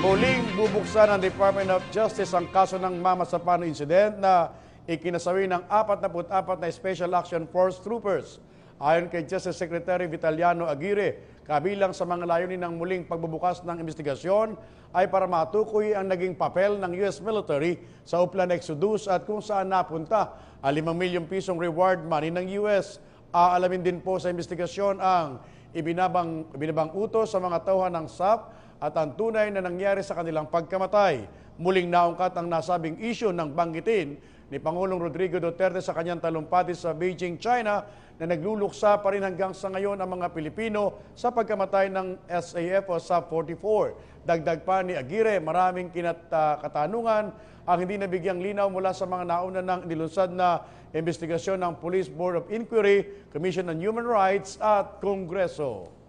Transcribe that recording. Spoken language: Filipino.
Muling bubuksan ng Department of Justice ang kaso ng Mama Sapano incident na ikinasawi ng 44 na Special Action Force Troopers. Ayon kay Justice Secretary Vitaliano Aguirre, kabilang sa mga layunin ng muling pagbubukas ng investigasyon ay para matukoy ang naging papel ng U.S. military sa Uplan Exodus at kung saan napunta ang 5 milyong pisong reward money ng U.S. Aalamin din po sa investigasyon ang ibinabang, ibinabang utos sa mga tauhan ng SAP at ang tunay na nangyari sa kanilang pagkamatay. Muling naungkat ang nasabing isyo ng banggitin ni Pangulong Rodrigo Duterte sa kanyang talumpati sa Beijing, China na nagluluksa pa rin hanggang sa ngayon ang mga Pilipino sa pagkamatay ng SAF o SAP-44. Dagdag pa ni Aguirre, maraming kinatatanungan uh, ang hindi nabigyang linaw mula sa mga nauna ng nilunsad na investigasyon ng Police Board of Inquiry, Commission on Human Rights at Kongreso.